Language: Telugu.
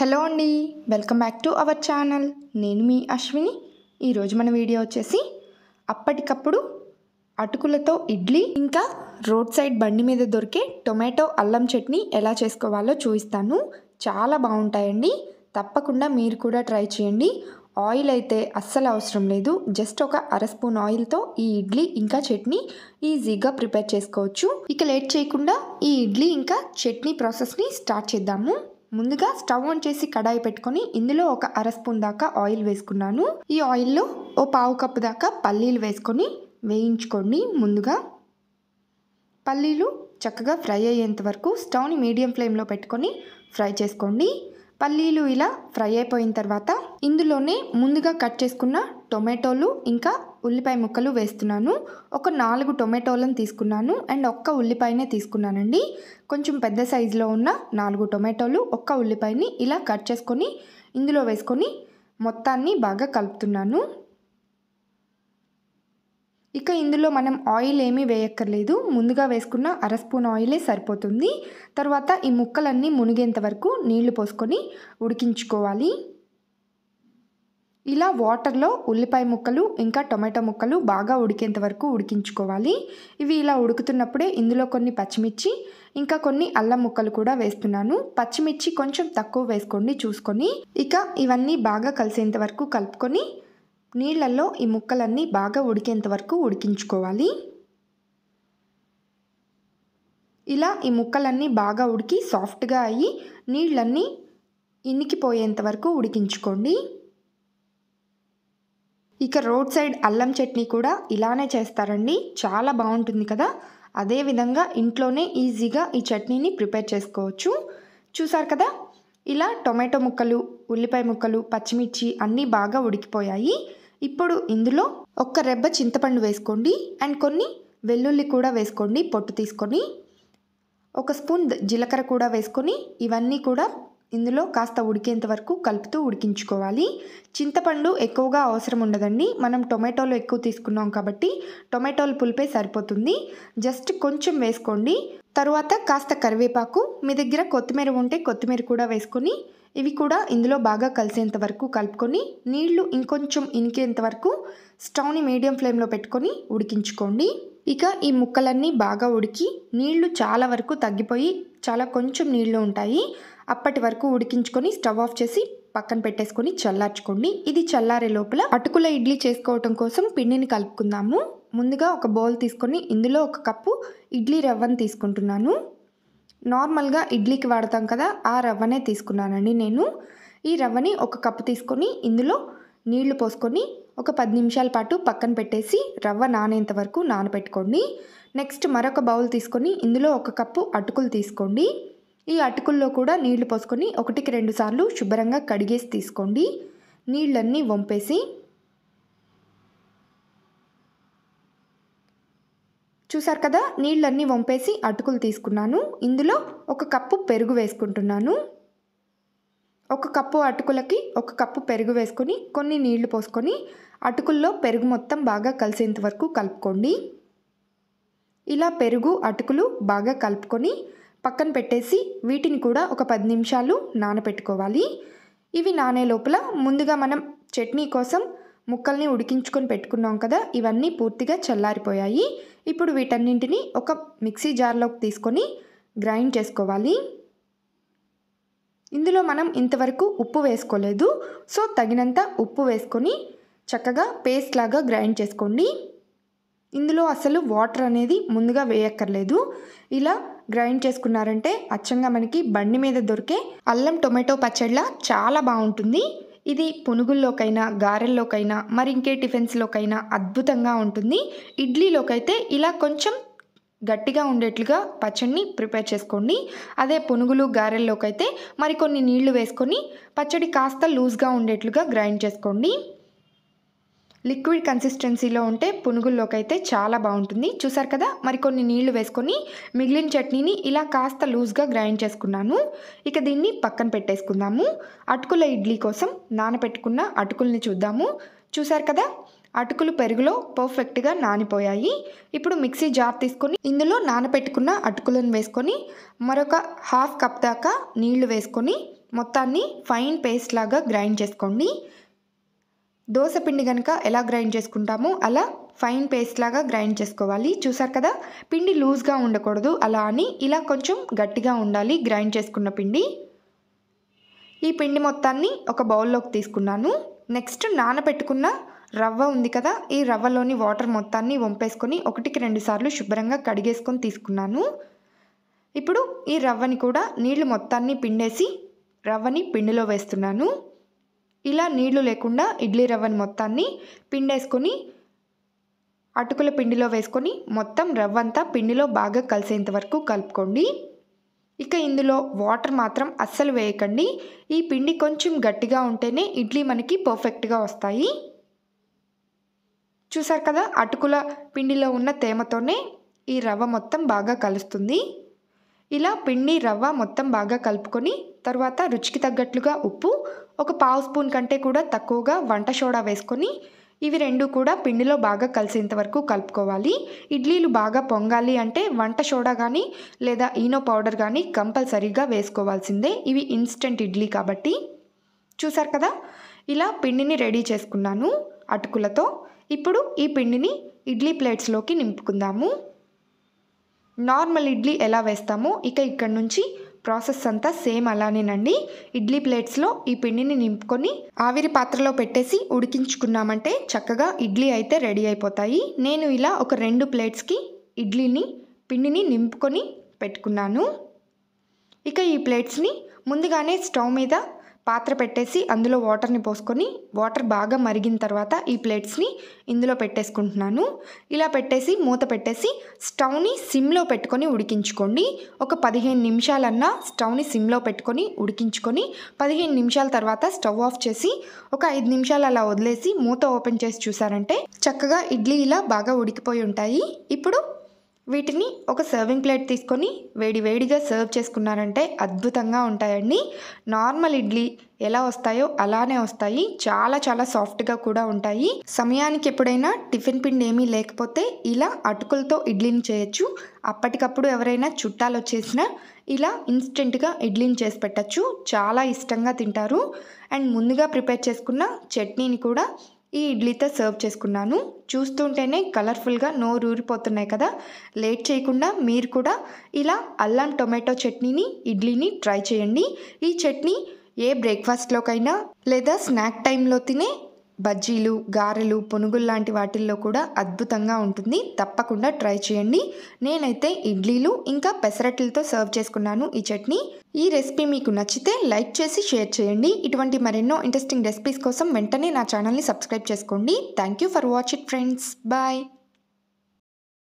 హలో అండి welcome back to our channel నేను మీ అశ్విని ఈరోజు మన వీడియో వచ్చేసి అప్పటికప్పుడు అటుకులతో ఇడ్లీ ఇంకా రోడ్ సైడ్ బండి మీద దొరికే టొమాటో అల్లం చట్నీ ఎలా చేసుకోవాలో చూపిస్తాను చాలా బాగుంటాయండి తప్పకుండా మీరు కూడా ట్రై చేయండి ఆయిల్ అయితే అస్సలు అవసరం లేదు జస్ట్ ఒక అర స్పూన్ ఆయిల్తో ఈ ఇడ్లీ ఇంకా చట్నీ ఈజీగా ప్రిపేర్ చేసుకోవచ్చు ఇక లేట్ చేయకుండా ఈ ఇడ్లీ ఇంకా చట్నీ ప్రాసెస్ని స్టార్ట్ చేద్దాము ముందుగా స్టవ్ ఆన్ చేసి కడాయి పెట్టుకొని ఇందులో ఒక అర స్పూన్ దాకా ఆయిల్ వేసుకున్నాను ఈ ఆయిల్లో ఓ పావు కప్పు దాకా పల్లీలు వేసుకొని వేయించుకోండి ముందుగా పల్లీలు చక్కగా ఫ్రై అయ్యేంత వరకు స్టవ్ని మీడియం ఫ్లేమ్లో పెట్టుకొని ఫ్రై చేసుకోండి పల్లీలు ఇలా ఫ్రై అయిపోయిన తర్వాత ఇందులోనే ముందుగా కట్ చేసుకున్న టొమాటోలు ఇంకా ఉల్లిపాయ ముక్కలు వేస్తున్నాను ఒక నాలుగు టొమాటోలను తీసుకున్నాను అండ్ ఒక్క ఉల్లిపాయనే తీసుకున్నానండి కొంచెం పెద్ద సైజులో ఉన్న నాలుగు టొమాటోలు ఒక్క ఉల్లిపాయని ఇలా కట్ చేసుకొని ఇందులో వేసుకొని మొత్తాన్ని బాగా కలుపుతున్నాను ఇక ఇందులో మనం ఆయిల్ ఏమీ వేయక్కర్లేదు ముందుగా వేసుకున్న అర స్పూన్ ఆయిలే సరిపోతుంది తర్వాత ఈ ముక్కలన్నీ మునిగేంత వరకు నీళ్లు పోసుకొని ఉడికించుకోవాలి ఇలా వాటర్లో ఉల్లిపాయ ముక్కలు ఇంకా టొమాటో ముక్కలు బాగా ఉడికేంత వరకు ఉడికించుకోవాలి ఇవి ఇలా ఉడుకుతున్నప్పుడే ఇందులో కొన్ని పచ్చిమిర్చి ఇంకా కొన్ని అల్లం ముక్కలు కూడా వేస్తున్నాను పచ్చిమిర్చి కొంచెం తక్కువ వేసుకోండి చూసుకొని ఇక ఇవన్నీ బాగా కలిసేంత వరకు కలుపుకొని నీళ్ళల్లో ఈ ముక్కలన్నీ బాగా ఉడికేంత వరకు ఉడికించుకోవాలి ఇలా ఈ ముక్కలన్నీ బాగా ఉడికి సాఫ్ట్గా అయ్యి నీళ్ళన్నీ ఇనికిపోయేంత వరకు ఉడికించుకోండి ఇక రోడ్ సైడ్ అల్లం చట్నీ కూడా ఇలానే చేస్తారండి చాలా బాగుంటుంది కదా అదేవిధంగా ఇంట్లోనే ఈజీగా ఈ చట్నీని ప్రిపేర్ చేసుకోవచ్చు చూసారు కదా ఇలా టొమాటో ముక్కలు ఉల్లిపాయ ముక్కలు పచ్చిమిర్చి అన్నీ బాగా ఉడికిపోయాయి ఇప్పుడు ఇందులో ఒక్క రెబ్బ చింతపండు వేసుకోండి అండ్ కొన్ని వెల్లుల్లి కూడా వేసుకోండి పొట్టు తీసుకొని ఒక స్పూన్ జీలకర్ర కూడా వేసుకొని ఇవన్నీ కూడా ఇందులో కాస్త ఉడికేంత వరకు కలుపుతూ ఉడికించుకోవాలి చింతపండు ఎక్కువగా అవసరం ఉండదండి మనం టొమాటోలు ఎక్కువ తీసుకున్నాం కాబట్టి టొమాటోలు పులిపే సరిపోతుంది జస్ట్ కొంచెం వేసుకోండి తరువాత కాస్త కరివేపాకు మీ దగ్గర కొత్తిమీర ఉంటే కొత్తిమీర కూడా వేసుకొని ఇవి కూడా ఇందులో బాగా కలిసేంత వరకు కలుపుకొని నీళ్లు ఇంకొంచెం ఇనికేంత వరకు స్టవ్ని మీడియం ఫ్లేమ్లో పెట్టుకొని ఉడికించుకోండి ఇక ఈ ముక్కలన్నీ బాగా ఉడికి నీళ్లు చాలా వరకు తగ్గిపోయి చాలా కొంచెం నీళ్లు ఉంటాయి అప్పటి వరకు ఉడికించుకొని స్టవ్ ఆఫ్ చేసి పక్కన పెట్టేసుకొని చల్లార్చుకోండి ఇది చల్లారే లోపల అటుకుల ఇడ్లీ చేసుకోవటం కోసం పిండిని కలుపుకుందాము ముందుగా ఒక బౌల్ తీసుకొని ఇందులో ఒక కప్పు ఇడ్లీ రవ్వను తీసుకుంటున్నాను నార్మల్గా ఇడ్లీకి వాడతాం కదా ఆ రవ్వనే తీసుకున్నానండి నేను ఈ రవ్వని ఒక కప్పు తీసుకొని ఇందులో నీళ్లు పోసుకొని ఒక పది నిమిషాల పాటు పక్కన పెట్టేసి రవ్వ నానేంత వరకు నానబెట్టుకోండి నెక్స్ట్ మరొక బౌల్ తీసుకొని ఇందులో ఒక కప్పు అటుకులు తీసుకోండి ఈ అటుకుల్లో కూడా నీళ్లు పోసుకొని ఒకటికి రెండు సార్లు శుభ్రంగా కడిగేసి తీసుకోండి నీళ్ళన్నీ వంపేసి చూసారు కదా నీళ్ళన్నీ వంపేసి అటుకులు తీసుకున్నాను ఇందులో ఒక కప్పు పెరుగు వేసుకుంటున్నాను ఒక కప్పు అటుకులకి ఒక కప్పు పెరుగు వేసుకొని కొన్ని నీళ్లు పోసుకొని అటుకుల్లో పెరుగు మొత్తం బాగా కలిసేంత వరకు కలుపుకోండి ఇలా పెరుగు అటుకులు బాగా కలుపుకొని పక్కన పెట్టేసి వీటిని కూడా ఒక పది నిమిషాలు నానపెట్టుకోవాలి ఇవి నానే లోపల ముందుగా మనం చట్నీ కోసం ముక్కల్ని ఉడికించుకొని పెట్టుకున్నాం కదా ఇవన్నీ పూర్తిగా చల్లారిపోయాయి ఇప్పుడు వీటన్నింటినీ ఒక మిక్సీ జార్లోకి తీసుకొని గ్రైండ్ చేసుకోవాలి ఇందులో మనం ఇంతవరకు ఉప్పు వేసుకోలేదు సో తగినంత ఉప్పు వేసుకొని చక్కగా పేస్ట్ లాగా గ్రైండ్ చేసుకోండి ఇందులో అసలు వాటర్ అనేది ముందుగా వేయక్కర్లేదు ఇలా గ్రైండ్ చేసుకున్నారంటే అచ్చంగా మనకి బండి మీద దొరికే అల్లం టొమాటో పచ్చడిలా చాలా బాగుంటుంది ఇది పునుగుల్లోకైనా గారెల్లోకైనా మరి ఇంకే టిఫిన్స్లోకైనా అద్భుతంగా ఉంటుంది ఇడ్లీలోకైతే ఇలా కొంచెం గట్టిగా ఉండేట్లుగా పచ్చడిని ప్రిపేర్ చేసుకోండి అదే పునుగులు గారెల్లోకైతే మరికొన్ని నీళ్లు వేసుకొని పచ్చడి కాస్త లూజ్గా ఉండేట్లుగా గ్రైండ్ చేసుకోండి లిక్విడ్ కన్సిస్టెన్సీలో ఉంటే పునుగుల్లోకి అయితే చాలా బాగుంటుంది చూసారు కదా మరికొన్ని నీళ్లు వేసుకొని మిగిలిన చట్నీని ఇలా కాస్త లూజ్గా గ్రైండ్ చేసుకున్నాను ఇక దీన్ని పక్కన పెట్టేసుకుందాము అటుకుల ఇడ్లీ కోసం నానబెట్టుకున్న అటుకుల్ని చూద్దాము చూసారు కదా అటుకులు పెరుగులో పర్ఫెక్ట్గా నానిపోయాయి ఇప్పుడు మిక్సీ జార్ తీసుకొని ఇందులో నానపెట్టుకున్న అటుకులను వేసుకొని మరొక హాఫ్ కప్ దాకా నీళ్లు వేసుకొని మొత్తాన్ని ఫైన్ పేస్ట్ లాగా గ్రైండ్ చేసుకోండి దోశపిండి పిండి కనుక ఎలా గ్రైండ్ చేసుకుంటామో అలా ఫైన్ పేస్ట్ లాగా గ్రైండ్ చేసుకోవాలి చూసారు కదా పిండి లూజ్గా ఉండకూడదు అలా అని ఇలా కొంచెం గట్టిగా ఉండాలి గ్రైండ్ చేసుకున్న పిండి ఈ పిండి మొత్తాన్ని ఒక బౌల్లోకి తీసుకున్నాను నెక్స్ట్ నానబెట్టుకున్న రవ్వ ఉంది కదా ఈ రవ్వలోని వాటర్ మొత్తాన్ని వంపేసుకొని ఒకటికి రెండు సార్లు శుభ్రంగా కడిగేసుకొని తీసుకున్నాను ఇప్పుడు ఈ రవ్వని కూడా నీళ్లు మొత్తాన్ని పిండేసి రవ్వని పిండిలో వేస్తున్నాను ఇలా నీళ్లు లేకుండా ఇడ్లీ రవ్వని మొత్తాన్ని పిండేసుకొని అటుకుల పిండిలో వేసుకొని మొత్తం రవ్వంతా పిండిలో బాగా కలిసేంత వరకు కలుపుకోండి ఇక ఇందులో వాటర్ మాత్రం అస్సలు వేయకండి ఈ పిండి కొంచెం గట్టిగా ఉంటేనే ఇడ్లీ మనకి పర్ఫెక్ట్గా వస్తాయి చూసారు కదా అటుకుల పిండిలో ఉన్న తేమతోనే ఈ రవ్వ మొత్తం బాగా కలుస్తుంది ఇలా పిండి రవ్వ మొత్తం బాగా కలుపుకొని తర్వాత రుచికి తగ్గట్లుగా ఉప్పు ఒక పావు స్పూన్ కంటే కూడా తక్కువగా వంట సోడా వేసుకొని ఇవి రెండు కూడా పిండిలో బాగా కలిసేంత వరకు కలుపుకోవాలి ఇడ్లీలు బాగా పొంగాలి అంటే వంట సోడా కానీ లేదా ఈనో పౌడర్ కానీ కంపల్సరీగా వేసుకోవాల్సిందే ఇవి ఇన్స్టెంట్ ఇడ్లీ కాబట్టి చూసారు కదా ఇలా పిండిని రెడీ చేసుకున్నాను అటుకులతో ఇప్పుడు ఈ పిండిని ఇడ్లీ ప్లేట్స్లోకి నింపుకుందాము నార్మల్ ఇడ్లీ ఎలా వేస్తామో ఇక ఇక్కడ నుంచి ప్రాసెస్ అంతా సేమ్ అలానేనండి ఇడ్లీ ప్లేట్స్లో ఈ పిండిని నింపుకొని ఆవిరి పాత్రలో పెట్టేసి ఉడికించుకున్నామంటే చక్కగా ఇడ్లీ అయితే రెడీ అయిపోతాయి నేను ఇలా ఒక రెండు ప్లేట్స్కి ఇడ్లీని పిండిని నింపుకొని పెట్టుకున్నాను ఇక ఈ ప్లేట్స్ని ముందుగానే స్టవ్ మీద పాత్ర పెట్టేసి అందులో వాటర్ని పోసుకొని వాటర్ బాగా మరిగిన తర్వాత ఈ ప్లేట్స్ని ఇందులో పెట్టేసుకుంటున్నాను ఇలా పెట్టేసి మూత పెట్టేసి స్టవ్ని సిమ్లో పెట్టుకొని ఉడికించుకోండి ఒక పదిహేను నిమిషాలన్నా స్టవ్ని సిమ్లో పెట్టుకొని ఉడికించుకొని పదిహేను నిమిషాల తర్వాత స్టవ్ ఆఫ్ చేసి ఒక ఐదు నిమిషాలు అలా వదిలేసి మూత ఓపెన్ చేసి చూసారంటే చక్కగా ఇడ్లీ ఇలా బాగా ఉడికిపోయి ఉంటాయి ఇప్పుడు వీటిని ఒక సర్వింగ్ ప్లేట్ తీసుకొని వేడి వేడిగా సర్వ్ చేసుకున్నారంటే అద్భుతంగా ఉంటాయండి నార్మల్ ఇడ్లీ ఎలా వస్తాయో అలానే వస్తాయి చాలా చాలా సాఫ్ట్గా కూడా ఉంటాయి సమయానికి ఎప్పుడైనా టిఫిన్ పిండి ఏమీ లేకపోతే ఇలా అటుకులతో ఇడ్లీని చేయొచ్చు అప్పటికప్పుడు ఎవరైనా చుట్టాలు వచ్చేసినా ఇలా ఇన్స్టెంట్గా ఇడ్లీని చేసి పెట్టచ్చు చాలా ఇష్టంగా తింటారు అండ్ ముందుగా ప్రిపేర్ చేసుకున్న చట్నీని కూడా ఈ ఇడ్లీతో సర్వ్ చేసుకున్నాను చూస్తుంటేనే కలర్ఫుల్గా నోరు ఊరిపోతున్నాయి కదా లేట్ చేయకుండా మీరు కూడా ఇలా అల్లం టొమాటో చట్నీని ఇడ్లీని ట్రై చేయండి ఈ చట్నీ ఏ బ్రేక్ఫాస్ట్లోకైనా లేదా స్నాక్ టైంలో తినే బజ్జీలు గారెలు పునుగులు లాంటి వాటిల్లో కూడా అద్భుతంగా ఉంటుంది తప్పకుండా ట్రై చేయండి నేనైతే ఇడ్లీలు ఇంకా పెసరట్లతో సర్వ్ చేసుకున్నాను ఈ చట్నీ ఈ రెసిపీ మీకు నచ్చితే లైక్ చేసి షేర్ చేయండి ఇటువంటి మరెన్నో ఇంట్రెస్టింగ్ రెసిపీస్ కోసం వెంటనే నా ఛానల్ని సబ్స్క్రైబ్ చేసుకోండి thank you for watch it friends bye